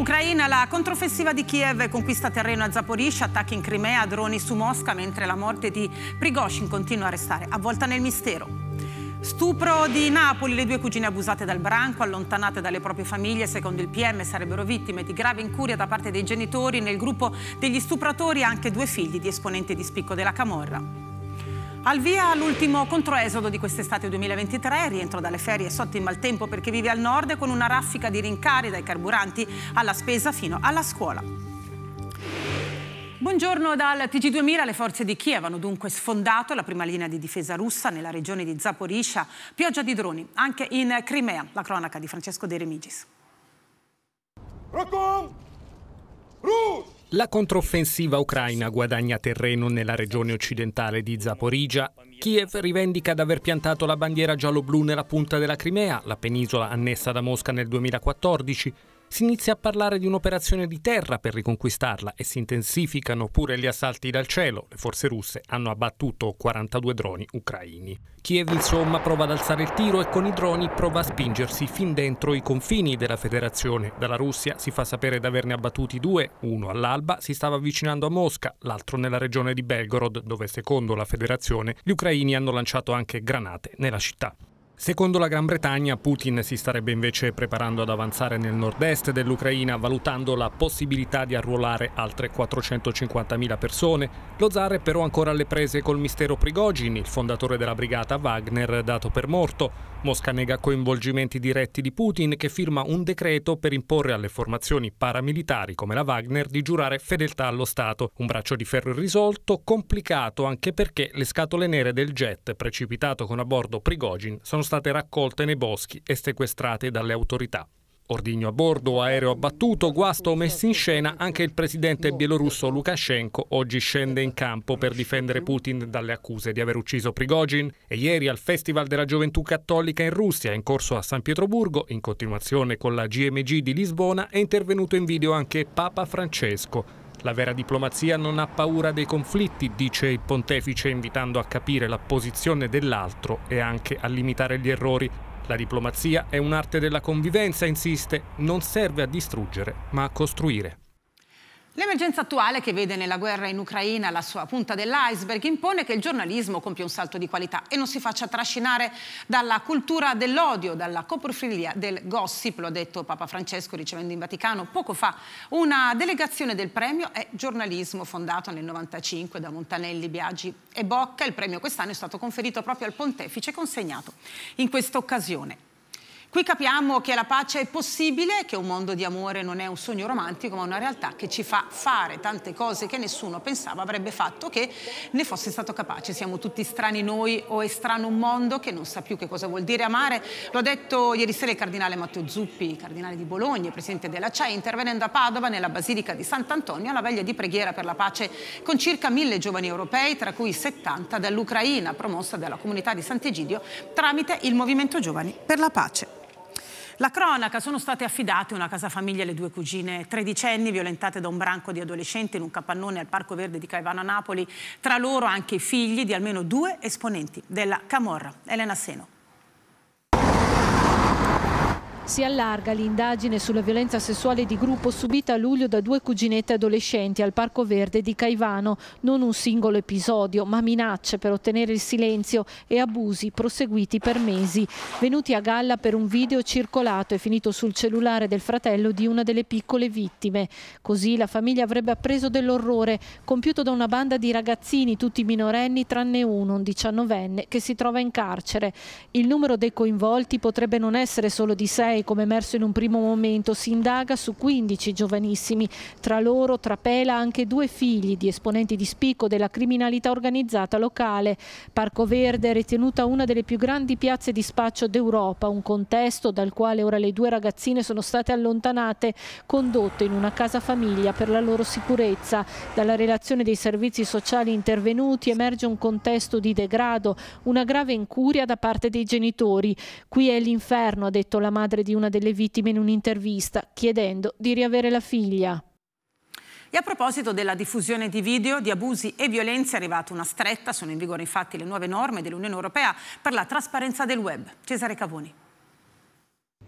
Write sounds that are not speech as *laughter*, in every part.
Ucraina, la controffensiva di Kiev conquista terreno a Zaporizhia, attacchi in Crimea, droni su Mosca, mentre la morte di Prigoshin continua a restare avvolta nel mistero. Stupro di Napoli, le due cugine abusate dal branco, allontanate dalle proprie famiglie, secondo il PM sarebbero vittime di grave incuria da parte dei genitori, nel gruppo degli stupratori anche due figli di esponenti di spicco della Camorra. Al via l'ultimo controesodo di quest'estate 2023, rientro dalle ferie sotto il maltempo per chi vive al nord con una raffica di rincari dai carburanti alla spesa fino alla scuola. Buongiorno dal TG2000, le forze di Kiev hanno dunque sfondato la prima linea di difesa russa nella regione di Zaporizhia. pioggia di droni, anche in Crimea, la cronaca di Francesco De Remigis. Racom! Rus! La controffensiva ucraina guadagna terreno nella regione occidentale di Zaporizia. Kiev rivendica di aver piantato la bandiera giallo-blu nella punta della Crimea, la penisola annessa da Mosca nel 2014 si inizia a parlare di un'operazione di terra per riconquistarla e si intensificano pure gli assalti dal cielo. Le forze russe hanno abbattuto 42 droni ucraini. Kiev insomma prova ad alzare il tiro e con i droni prova a spingersi fin dentro i confini della federazione. Dalla Russia si fa sapere di averne abbattuti due, uno all'alba si stava avvicinando a Mosca, l'altro nella regione di Belgorod dove secondo la federazione gli ucraini hanno lanciato anche granate nella città. Secondo la Gran Bretagna, Putin si starebbe invece preparando ad avanzare nel nord-est dell'Ucraina, valutando la possibilità di arruolare altre 450.000 persone. Lo zar è però ancora alle prese col mistero Prigogin, il fondatore della brigata Wagner, dato per morto. Mosca nega coinvolgimenti diretti di Putin, che firma un decreto per imporre alle formazioni paramilitari come la Wagner di giurare fedeltà allo Stato. Un braccio di ferro irrisolto, complicato anche perché le scatole nere del jet precipitato con a bordo Prigogin sono state state raccolte nei boschi e sequestrate dalle autorità. Ordigno a bordo, aereo abbattuto, guasto messo in scena, anche il presidente bielorusso Lukashenko oggi scende in campo per difendere Putin dalle accuse di aver ucciso Prigogin e ieri al Festival della Gioventù Cattolica in Russia, in corso a San Pietroburgo, in continuazione con la GMG di Lisbona, è intervenuto in video anche Papa Francesco, la vera diplomazia non ha paura dei conflitti, dice il pontefice invitando a capire la posizione dell'altro e anche a limitare gli errori. La diplomazia è un'arte della convivenza, insiste, non serve a distruggere ma a costruire. L'emergenza attuale che vede nella guerra in Ucraina la sua punta dell'iceberg impone che il giornalismo compia un salto di qualità e non si faccia trascinare dalla cultura dell'odio, dalla coprofilia del gossip, lo ha detto Papa Francesco ricevendo in Vaticano poco fa una delegazione del premio è giornalismo fondato nel 1995 da Montanelli, Biagi e Bocca. Il premio quest'anno è stato conferito proprio al pontefice consegnato in questa occasione Qui capiamo che la pace è possibile, che un mondo di amore non è un sogno romantico, ma una realtà che ci fa fare tante cose che nessuno pensava avrebbe fatto che ne fosse stato capace. Siamo tutti strani noi o è strano un mondo che non sa più che cosa vuol dire amare. L'ho detto ieri sera il cardinale Matteo Zuppi, cardinale di Bologna, presidente della CEI, intervenendo a Padova nella Basilica di Sant'Antonio alla veglia di preghiera per la pace con circa mille giovani europei, tra cui 70 dall'Ucraina, promossa dalla comunità di Sant'Egidio tramite il Movimento Giovani per la Pace. La cronaca sono state affidate una casa famiglia le due cugine tredicenni violentate da un branco di adolescenti in un capannone al Parco Verde di Caivano a Napoli, tra loro anche i figli di almeno due esponenti della Camorra. Elena Seno. Si allarga l'indagine sulla violenza sessuale di gruppo subita a luglio da due cuginette adolescenti al Parco Verde di Caivano. Non un singolo episodio, ma minacce per ottenere il silenzio e abusi proseguiti per mesi. Venuti a galla per un video circolato e finito sul cellulare del fratello di una delle piccole vittime. Così la famiglia avrebbe appreso dell'orrore compiuto da una banda di ragazzini, tutti minorenni, tranne uno, un diciannovenne, che si trova in carcere. Il numero dei coinvolti potrebbe non essere solo di sei, e come emerso in un primo momento si indaga su 15 giovanissimi, tra loro trapela anche due figli di esponenti di spicco della criminalità organizzata locale. Parco Verde è ritenuta una delle più grandi piazze di spaccio d'Europa, un contesto dal quale ora le due ragazzine sono state allontanate, condotte in una casa famiglia per la loro sicurezza. Dalla relazione dei servizi sociali intervenuti emerge un contesto di degrado, una grave incuria da parte dei genitori. Qui è l'inferno, ha detto la madre di di una delle vittime in un'intervista, chiedendo di riavere la figlia. E a proposito della diffusione di video di abusi e violenze è arrivata una stretta, sono in vigore infatti le nuove norme dell'Unione Europea per la trasparenza del web. Cesare Cavoni.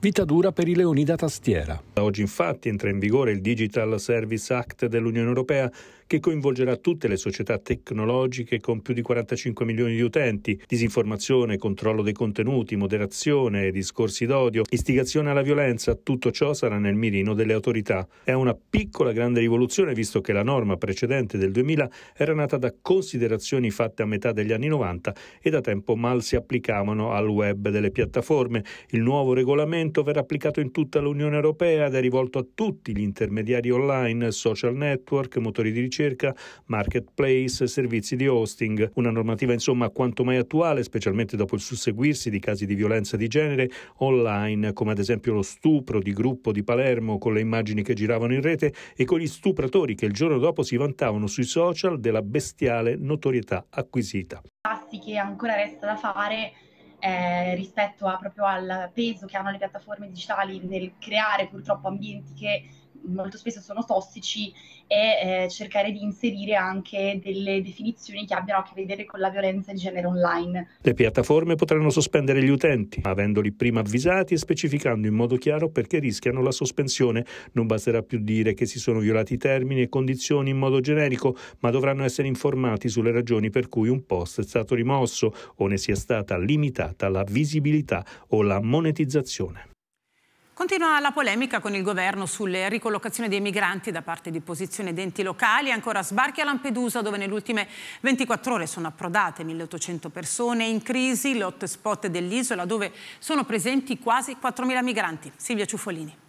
Vita dura per i leoni da tastiera. Oggi infatti entra in vigore il Digital Service Act dell'Unione Europea che coinvolgerà tutte le società tecnologiche con più di 45 milioni di utenti, disinformazione, controllo dei contenuti, moderazione, discorsi d'odio, istigazione alla violenza, tutto ciò sarà nel mirino delle autorità. È una piccola grande rivoluzione visto che la norma precedente del 2000 era nata da considerazioni fatte a metà degli anni 90 e da tempo mal si applicavano al web delle piattaforme. Il nuovo regolamento verrà applicato in tutta l'Unione Europea ed è rivolto a tutti gli intermediari online, social network, motori di ricerca, ricerca, marketplace, servizi di hosting. Una normativa insomma quanto mai attuale, specialmente dopo il susseguirsi di casi di violenza di genere online, come ad esempio lo stupro di gruppo di Palermo con le immagini che giravano in rete e con gli stupratori che il giorno dopo si vantavano sui social della bestiale notorietà acquisita. Passi che ancora resta da fare eh, rispetto a, proprio al peso che hanno le piattaforme digitali nel creare purtroppo ambienti che molto spesso sono tossici e eh, cercare di inserire anche delle definizioni che abbiano a che vedere con la violenza di genere online. Le piattaforme potranno sospendere gli utenti, avendoli prima avvisati e specificando in modo chiaro perché rischiano la sospensione. Non basterà più dire che si sono violati i termini e condizioni in modo generico, ma dovranno essere informati sulle ragioni per cui un post è stato rimosso o ne sia stata limitata la visibilità o la monetizzazione. Continua la polemica con il governo sulle ricollocazioni dei migranti da parte di opposizione denti locali. Ancora sbarchi a Lampedusa dove nelle ultime 24 ore sono approdate 1800 persone in crisi, l'hotspot dell'isola dove sono presenti quasi 4000 migranti. Silvia Ciuffolini.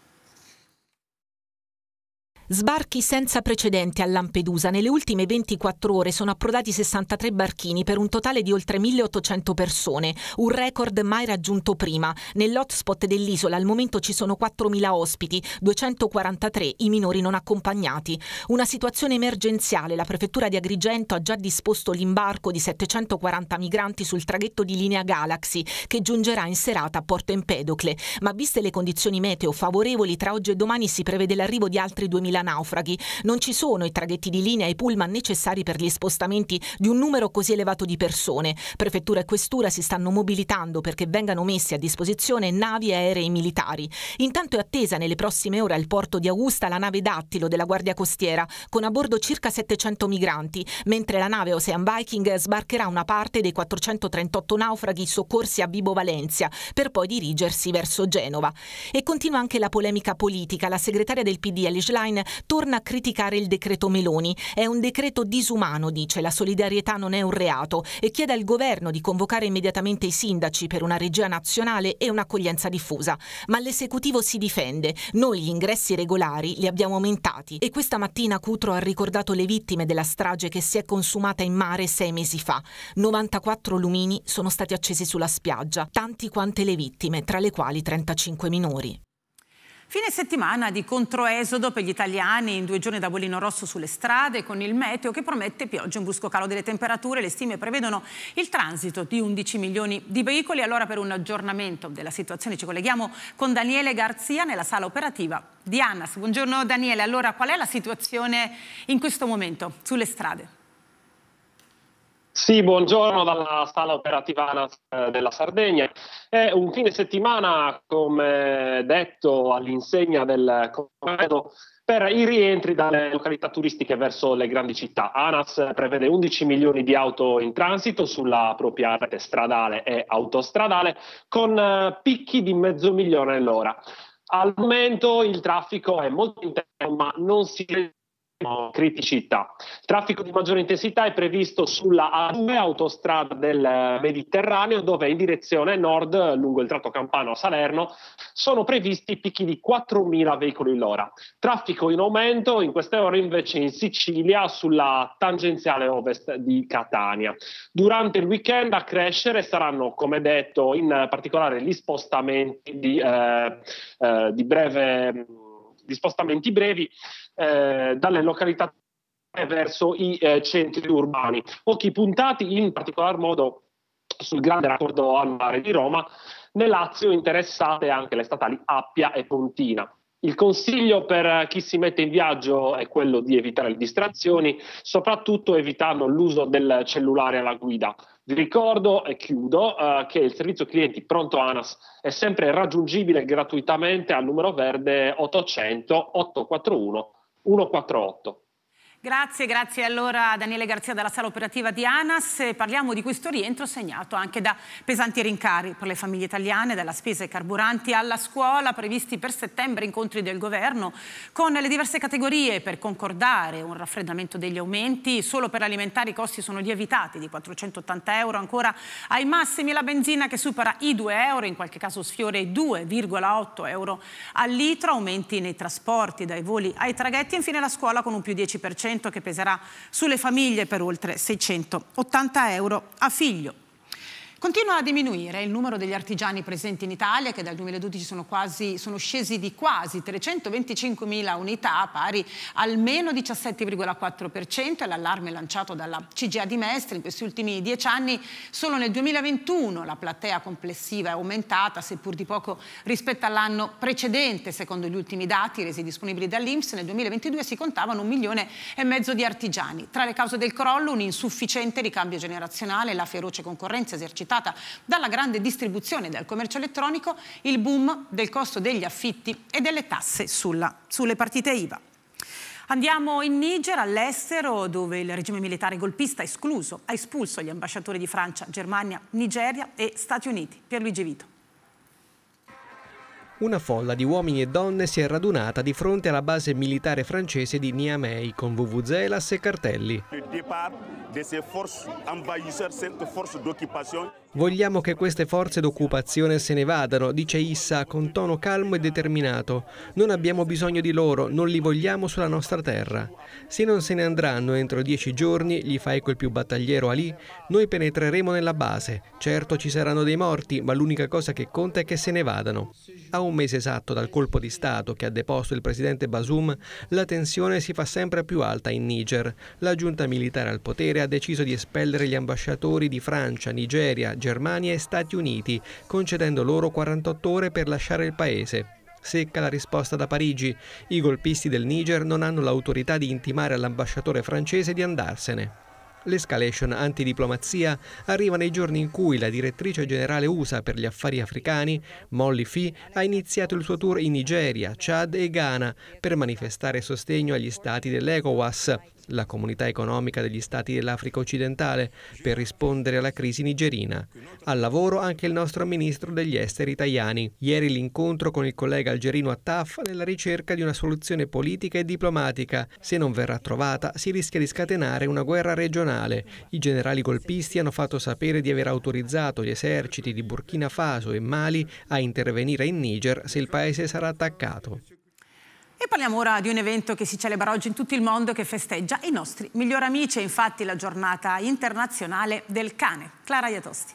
Sbarchi senza precedenti a Lampedusa. Nelle ultime 24 ore sono approdati 63 barchini per un totale di oltre 1800 persone, un record mai raggiunto prima. Nell'hotspot dell'isola al momento ci sono 4000 ospiti, 243 i minori non accompagnati. Una situazione emergenziale. La prefettura di Agrigento ha già disposto l'imbarco di 740 migranti sul traghetto di linea Galaxy che giungerà in serata a Porto Empedocle, ma viste le condizioni meteo favorevoli tra oggi e domani si prevede l'arrivo di altri 2000 40.000 naufraghi. Non ci sono i traghetti di linea e i pullman necessari per gli spostamenti di un numero così elevato di persone. Prefettura e questura si stanno mobilitando perché vengano messi a disposizione navi aerei militari. Intanto è attesa nelle prossime ore al porto di Augusta la nave Dattilo della Guardia Costiera, con a bordo circa 700 migranti, mentre la nave Ocean Viking sbarcherà una parte dei 438 naufraghi soccorsi a Vibo Valencia, per poi dirigersi verso Genova. E continua anche la polemica politica. La segretaria del PD, Elish Line, torna a criticare il decreto Meloni. È un decreto disumano, dice, la solidarietà non è un reato e chiede al governo di convocare immediatamente i sindaci per una regia nazionale e un'accoglienza diffusa. Ma l'esecutivo si difende. Noi gli ingressi regolari li abbiamo aumentati e questa mattina Cutro ha ricordato le vittime della strage che si è consumata in mare sei mesi fa. 94 lumini sono stati accesi sulla spiaggia, tanti quante le vittime, tra le quali 35 minori. Fine settimana di controesodo per gli italiani, in due giorni da bolino rosso sulle strade con il meteo che promette piogge, un brusco calo delle temperature, le stime prevedono il transito di 11 milioni di veicoli. Allora per un aggiornamento della situazione ci colleghiamo con Daniele Garzia nella sala operativa di ANAS. Buongiorno Daniele, allora qual è la situazione in questo momento sulle strade? Sì, buongiorno dalla sala operativa eh, della Sardegna. È un fine settimana, come detto, all'insegna del Corredo per i rientri dalle località turistiche verso le grandi città. ANAS prevede 11 milioni di auto in transito sulla propria rete stradale e autostradale con eh, picchi di mezzo milione all'ora. Al momento il traffico è molto intenso, ma non si criticità. Il traffico di maggiore intensità è previsto sulla A2 autostrada del Mediterraneo dove in direzione nord lungo il tratto Campano a Salerno sono previsti picchi di 4.000 veicoli l'ora. Traffico in aumento in queste ore invece in Sicilia sulla tangenziale ovest di Catania. Durante il weekend a crescere saranno come detto in particolare gli spostamenti di, eh, eh, di breve di spostamenti brevi eh, dalle località verso i eh, centri urbani, occhi puntati in particolar modo sul grande raccordo al mare di Roma, nel Lazio interessate anche le statali Appia e Pontina. Il consiglio per chi si mette in viaggio è quello di evitare le distrazioni, soprattutto evitando l'uso del cellulare alla guida. Vi ricordo e chiudo eh, che il servizio clienti Pronto ANAS è sempre raggiungibile gratuitamente al numero verde 800 841 148 Grazie, grazie allora a Daniele Garzia dalla sala operativa di ANAS. Parliamo di questo rientro segnato anche da pesanti rincari per le famiglie italiane, dalla spesa ai carburanti alla scuola, previsti per settembre incontri del governo con le diverse categorie per concordare un raffreddamento degli aumenti. Solo per alimentare i costi sono lievitati di 480 euro ancora ai massimi la benzina che supera i 2 euro, in qualche caso sfiora i 2,8 euro al litro, aumenti nei trasporti dai voli ai traghetti, infine la scuola con un più 10% intervento che peserà sulle famiglie per oltre 680 euro a figlio. Continua a diminuire il numero degli artigiani presenti in Italia che dal 2012 sono, quasi, sono scesi di quasi 325.000 unità pari almeno 17,4% è l'allarme lanciato dalla CGA di Mestre in questi ultimi dieci anni solo nel 2021 la platea complessiva è aumentata seppur di poco rispetto all'anno precedente secondo gli ultimi dati resi disponibili dall'Inps nel 2022 si contavano un milione e mezzo di artigiani tra le cause del crollo un insufficiente ricambio generazionale e la feroce concorrenza esercitata alimentata dalla grande distribuzione e dal commercio elettronico, il boom del costo degli affitti e delle tasse sulla, sulle partite IVA. Andiamo in Niger, all'estero, dove il regime militare golpista escluso, ha espulso gli ambasciatori di Francia, Germania, Nigeria e Stati Uniti. Pierluigi Vito. Una folla di uomini e donne si è radunata di fronte alla base militare francese di Niamey con vuvuzelas e cartelli. Il départ di queste forze d'occupazione Vogliamo che queste forze d'occupazione se ne vadano, dice Issa con tono calmo e determinato. Non abbiamo bisogno di loro, non li vogliamo sulla nostra terra. Se non se ne andranno entro dieci giorni, gli fai quel più battagliero Ali, noi penetreremo nella base. Certo ci saranno dei morti, ma l'unica cosa che conta è che se ne vadano. A un mese esatto dal colpo di Stato che ha deposto il presidente Basum, la tensione si fa sempre più alta in Niger. La giunta militare al potere ha deciso di espellere gli ambasciatori di Francia, Nigeria, Germania e Stati Uniti, concedendo loro 48 ore per lasciare il paese. Secca la risposta da Parigi. I golpisti del Niger non hanno l'autorità di intimare all'ambasciatore francese di andarsene. L'escalation antidiplomazia arriva nei giorni in cui la direttrice generale USA per gli affari africani, Molly Fee, ha iniziato il suo tour in Nigeria, Chad e Ghana per manifestare sostegno agli stati dell'ECOWAS, la comunità economica degli stati dell'Africa occidentale, per rispondere alla crisi nigerina. Al lavoro anche il nostro ministro degli esteri italiani. Ieri l'incontro con il collega algerino Attaf nella ricerca di una soluzione politica e diplomatica. Se non verrà trovata si rischia di scatenare una guerra regionale. I generali golpisti hanno fatto sapere di aver autorizzato gli eserciti di Burkina Faso e Mali a intervenire in Niger se il paese sarà attaccato. E parliamo ora di un evento che si celebra oggi in tutto il mondo che festeggia i nostri migliori amici, infatti la giornata internazionale del cane. Clara Iatosti.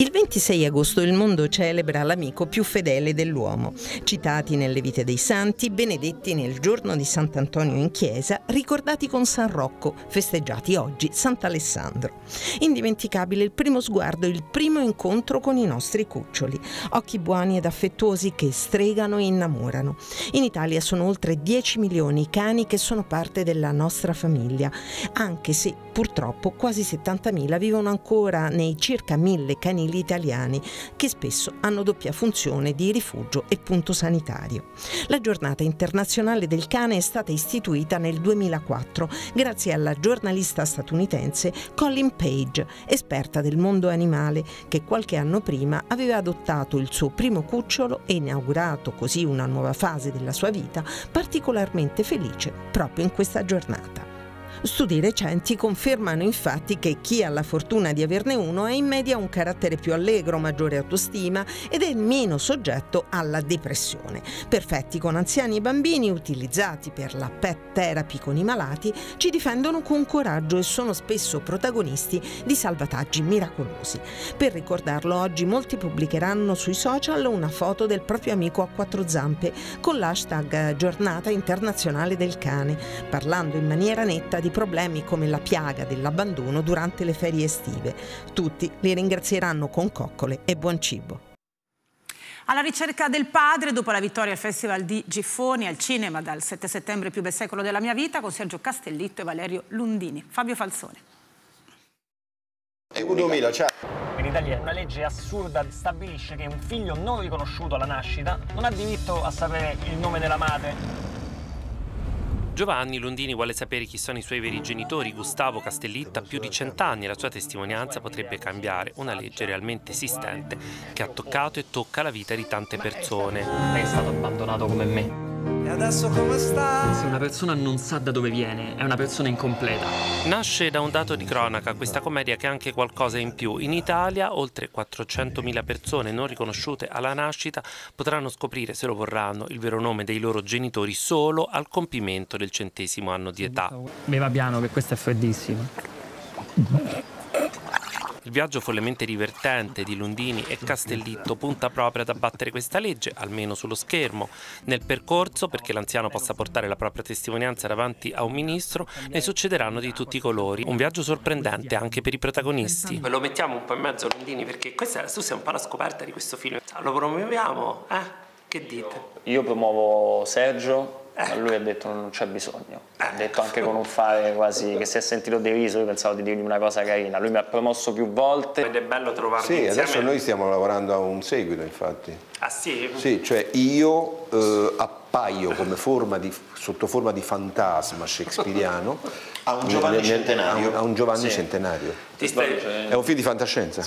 Il 26 agosto il mondo celebra l'amico più fedele dell'uomo, citati nelle vite dei santi, benedetti nel giorno di Sant'Antonio in chiesa, ricordati con San Rocco, festeggiati oggi Sant'Alessandro. Indimenticabile il primo sguardo, il primo incontro con i nostri cuccioli, occhi buoni ed affettuosi che stregano e innamorano. In Italia sono oltre 10 milioni i cani che sono parte della nostra famiglia, anche se purtroppo quasi 70.000 vivono ancora nei circa 1000 cani gli italiani, che spesso hanno doppia funzione di rifugio e punto sanitario. La giornata internazionale del cane è stata istituita nel 2004 grazie alla giornalista statunitense Colin Page, esperta del mondo animale, che qualche anno prima aveva adottato il suo primo cucciolo e inaugurato così una nuova fase della sua vita particolarmente felice proprio in questa giornata. Studi recenti confermano infatti che chi ha la fortuna di averne uno è in media un carattere più allegro, maggiore autostima ed è meno soggetto alla depressione. Perfetti con anziani e bambini utilizzati per la pet therapy con i malati, ci difendono con coraggio e sono spesso protagonisti di salvataggi miracolosi. Per ricordarlo oggi molti pubblicheranno sui social una foto del proprio amico a quattro zampe con l'hashtag Giornata Internazionale del Cane, parlando in maniera netta di di problemi come la piaga dell'abbandono durante le ferie estive. Tutti li ringrazieranno con coccole e buon cibo. Alla ricerca del padre, dopo la vittoria al Festival di Giffoni al cinema dal 7 settembre più bel secolo della mia vita, con Sergio Castellitto e Valerio Lundini. Fabio Falsone. EU2000, ciao. In Italia una legge assurda stabilisce che un figlio non riconosciuto alla nascita non ha diritto a sapere il nome della madre Giovanni Londini vuole sapere chi sono i suoi veri genitori. Gustavo Castellitta, ha più di cent'anni, e la sua testimonianza potrebbe cambiare una legge realmente esistente che ha toccato e tocca la vita di tante persone. Lei è stato abbandonato come me. E adesso come sta? Se una persona non sa da dove viene, è una persona incompleta. Nasce da un dato di cronaca questa commedia che è anche qualcosa in più. In Italia oltre 400.000 persone non riconosciute alla nascita potranno scoprire, se lo vorranno, il vero nome dei loro genitori solo al compimento del centesimo anno di età. Beva piano che questo è freddissimo. Il viaggio follemente divertente di Lundini e Castellitto punta proprio ad abbattere questa legge, almeno sullo schermo. Nel percorso, perché l'anziano possa portare la propria testimonianza davanti a un ministro, ne succederanno di tutti i colori. Un viaggio sorprendente anche per i protagonisti. Lo mettiamo un po' in mezzo a Lundini perché questa tu sei un po' la scoperta di questo film. Lo promuoviamo, eh? Che dite? Io promuovo Sergio ma eh. lui ha detto non c'è bisogno, ha eh. detto anche con un fare quasi che si è sentito deriso, io pensavo di dirgli una cosa carina, lui mi ha promosso più volte. Ed è bello trovarlo sì, insieme. adesso noi stiamo lavorando a un seguito infatti. Ah sì? Sì, cioè io eh, appaio come forma di, sotto forma di fantasma shakespeariano *laughs* a un Giovanni, centenario. a un Giovanni sì. centenario. Ti stai... È un film di fantascienza.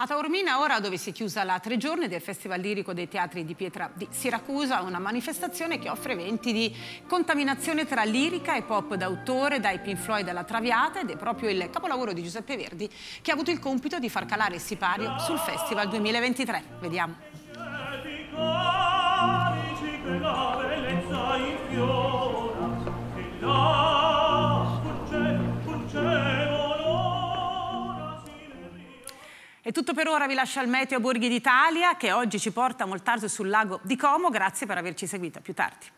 A Taormina ora dove si è chiusa la tre giorni del Festival Lirico dei Teatri di Pietra di Siracusa, una manifestazione che offre eventi di contaminazione tra lirica e pop d'autore, dai Pink Floyd alla Traviata ed è proprio il capolavoro di Giuseppe Verdi che ha avuto il compito di far calare il sipario sul Festival 2023. Vediamo. È tutto per ora, vi lascio al Meteo Borghi d'Italia che oggi ci porta a Moltarso sul lago di Como. Grazie per averci seguito, a più tardi.